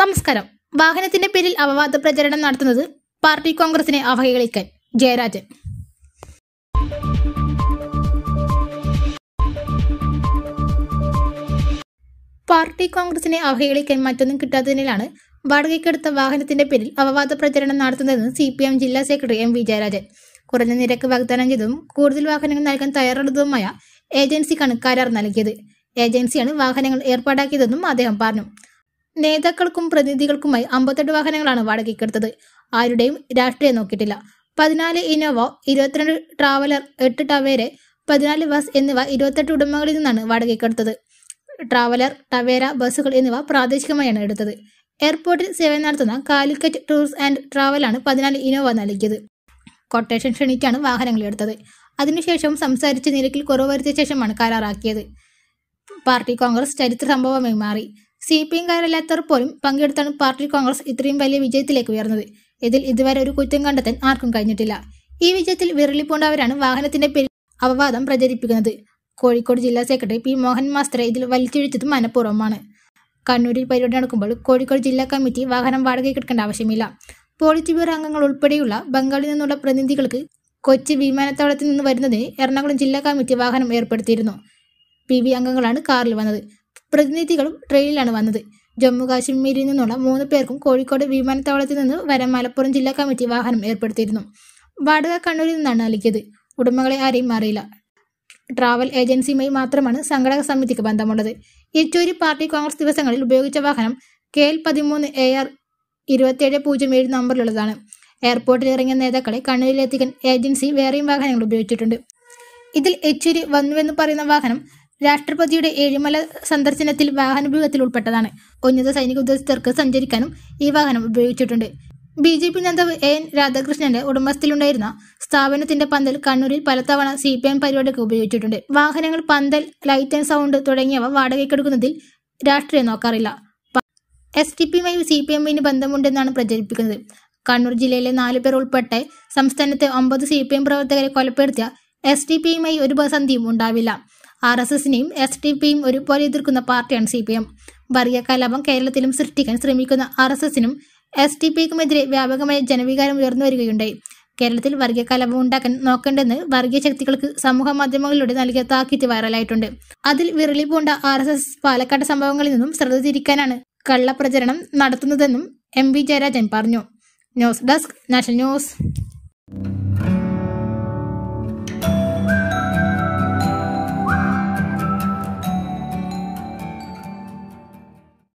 നമസ്കാരം വാഹനത്തിന്റെ പേരിൽ അപവാദ പ്രചരണം നടത്തുന്നത് പാർട്ടി കോൺഗ്രസിനെ അവഹേളിക്കാൻ ജയരാജൻ പാർട്ടി കോൺഗ്രസിനെ അവഹേളിക്കാൻ മറ്റൊന്നും കിട്ടാത്തതിനാലാണ് വാടകയ്ക്കെടുത്ത വാഹനത്തിന്റെ പേരിൽ അപവാദ പ്രചരണം നടത്തുന്നതെന്ന് സി പി എം ജില്ലാ സെക്രട്ടറി എം വി ജയരാജൻ കുറഞ്ഞ നിരക്ക് വാഗ്ദാനം ചെയ്തതും കൂടുതൽ വാഹനങ്ങൾ നൽകാൻ തയ്യാറെടുത്തതുമായ ഏജൻസിക്കാണ് കരാർ നൽകിയത് ഏജൻസിയാണ് വാഹനങ്ങൾ ഏർപ്പാടാക്കിയതെന്നും അദ്ദേഹം പറഞ്ഞു നേതാക്കൾക്കും പ്രതിനിധികൾക്കുമായി അമ്പത്തെട്ട് വാഹനങ്ങളാണ് വാടകയ്ക്കെടുത്തത് ആരുടെയും രാഷ്ട്രീയം നോക്കിയിട്ടില്ല പതിനാല് ഇനോവ ഇരുപത്തിരണ്ട് ട്രാവലർ എട്ട് ടവേര പതിനാല് ബസ് എന്നിവ ഇരുപത്തെട്ട് ഉടമകളിൽ നിന്നാണ് വാടകയ്ക്കെടുത്തത് ട്രാവലർ ടവേര ബസ്സുകൾ എന്നിവ പ്രാദേശികമായാണ് എടുത്തത് എയർപോർട്ടിൽ സേവനം നടത്തുന്ന കാലിക്കറ്റ് ടൂർസ് ആൻഡ് ട്രാവൽ ആണ് പതിനാല് ഇനോവ നൽകിയത് കൊട്ടേഷൻ ക്ഷണിക്കാണ് വാഹനങ്ങൾ എടുത്തത് അതിനുശേഷം സംസാരിച്ച് നിരക്കിൽ കുറവ് വരുത്തിയ ശേഷമാണ് കരാറാക്കിയത് പാർട്ടി കോൺഗ്രസ് ചരിത്ര സംഭവമായി മാറി സി പി എംകാരല്ലാത്തവർ പോലും പങ്കെടുത്താണ് പാർട്ടി കോൺഗ്രസ് ഇത്രയും വലിയ വിജയത്തിലേക്ക് ഉയർന്നത് ഇതിൽ ഇതുവരെ ഒരു കുറ്റം കണ്ടെത്താൻ ആർക്കും കഴിഞ്ഞിട്ടില്ല ഈ വിജയത്തിൽ വിരളിപ്പൂണ്ടവരാണ് വാഹനത്തിന്റെ പേരിൽ അപവാദം പ്രചരിപ്പിക്കുന്നത് കോഴിക്കോട് ജില്ലാ സെക്രട്ടറി പി മോഹൻ മാസ്റ്ററെ ഇതിൽ വലിച്ചിഴിച്ചത് മനഃപൂർവ്വമാണ് കണ്ണൂരിൽ പരിപാടി നടക്കുമ്പോൾ കോഴിക്കോട് ജില്ലാ കമ്മിറ്റി വാഹനം വാടകയ്ക്ക് എടുക്കേണ്ട ആവശ്യമില്ല പോളിറ്റ് ബ്യൂറോ അംഗങ്ങൾ ഉൾപ്പെടെയുള്ള ബംഗാളിൽ നിന്നുള്ള പ്രതിനിധികൾക്ക് കൊച്ചി വിമാനത്താവളത്തിൽ നിന്ന് വരുന്നതിന് എറണാകുളം ജില്ലാ കമ്മിറ്റി വാഹനം ഏർപ്പെടുത്തിയിരുന്നു പി അംഗങ്ങളാണ് കാറിൽ വന്നത് പ്രതിനിധികളും ട്രെയിനിലാണ് വന്നത് ജമ്മു കാശ്മീരിൽ നിന്നുള്ള മൂന്ന് പേർക്കും കോഴിക്കോട് വിമാനത്താവളത്തിൽ നിന്ന് വരെ മലപ്പുറം ജില്ലാ കമ്മിറ്റി വാഹനം ഏർപ്പെടുത്തിയിരുന്നു വാടക കണ്ണൂരിൽ നിന്നാണ് നൽകിയത് ഉടമകളെ ആരെയും അറിയില്ല ട്രാവൽ ഏജൻസിയുമായി മാത്രമാണ് സംഘടക സമിതിക്ക് ബന്ധമുള്ളത് യെച്ചൂരി പാർട്ടി കോൺഗ്രസ് ദിവസങ്ങളിൽ ഉപയോഗിച്ച വാഹനം കെ എൽ പതിമൂന്ന് എ ആർ ഇരുപത്തിയേഴ് പൂജ്യം ഏഴ് നമ്പറിലുള്ളതാണ് എയർപോർട്ടിൽ ഇറങ്ങിയ നേതാക്കളെ കണ്ണൂരിലെത്തിക്കാൻ ഏജൻസി വേറെയും വാഹനങ്ങൾ ഉപയോഗിച്ചിട്ടുണ്ട് ഇതിൽ യെച്ചൂരി വന്നുവെന്ന് പറയുന്ന വാഹനം രാഷ്ട്രപതിയുടെ ഏഴിമല സന്ദർശനത്തിൽ വാഹനഭ്യൂഹത്തിൽ ഉൾപ്പെട്ടതാണ് ഉന്നത സൈനിക ഉദ്യോഗസ്ഥർക്ക് സഞ്ചരിക്കാനും ഈ വാഹനം ഉപയോഗിച്ചിട്ടുണ്ട് ബി ജെ പി നേതാവ് എൻ രാധാകൃഷ്ണന്റെ ഉടമസ്ഥയിലുണ്ടായിരുന്ന സ്ഥാപനത്തിന്റെ പന്തൽ കണ്ണൂരിൽ പലതവണ സി പി എം പരിപാടിക്ക് ഉപയോഗിച്ചിട്ടുണ്ട് വാഹനങ്ങൾ പന്തൽ ലൈറ്റ് ആൻഡ് സൗണ്ട് തുടങ്ങിയവ വാടകയ്ക്കെടുക്കുന്നതിൽ രാഷ്ട്രീയം നോക്കാറില്ല എസ് ടി പിയുമായി സി പി എമ്മിന് ബന്ധമുണ്ടെന്നാണ് പ്രചരിപ്പിക്കുന്നത് കണ്ണൂർ ജില്ലയിലെ നാലു പേർ ഉൾപ്പെട്ട സംസ്ഥാനത്തെ ഒമ്പത് സി പി എം പ്രവർത്തകരെ കൊലപ്പെടുത്തിയ എസ് ടി പിയുമായി ഒരു സന്ധിയും ഉണ്ടാവില്ല ആർ എസ് എസിനെയും എസ് ഡി പിയും ഒരുപോലെ എതിർക്കുന്ന പാർട്ടിയാണ് സി പി എം വർഗീയ കലാപം കേരളത്തിലും സൃഷ്ടിക്കാൻ ശ്രമിക്കുന്ന ആർ എസ് എസിനും എസ് ഡി പിക്കുമെതിരെ വ്യാപകമായ ജനവികാരം ഉയർന്നു വരികയുണ്ടായി കേരളത്തിൽ വർഗീയ കലാപം ഉണ്ടാക്കാൻ നോക്കേണ്ടെന്ന് വർഗീയ ശക്തികൾക്ക് സമൂഹ മാധ്യമങ്ങളിലൂടെ നൽകിയ താക്കീറ്റ് വൈറലായിട്ടുണ്ട് അതിൽ വിരളി പൂണ്ട ആർ എസ് എസ് പാലക്കാട് സംഭവങ്ങളിൽ നിന്നും ശ്രദ്ധ തിരിക്കാനാണ് കള്ളപ്രചരണം നടത്തുന്നതെന്നും എം വി ജയരാജൻ പറഞ്ഞു ന്യൂസ് ഡെസ്ക് നാഷണൽ ന്യൂസ്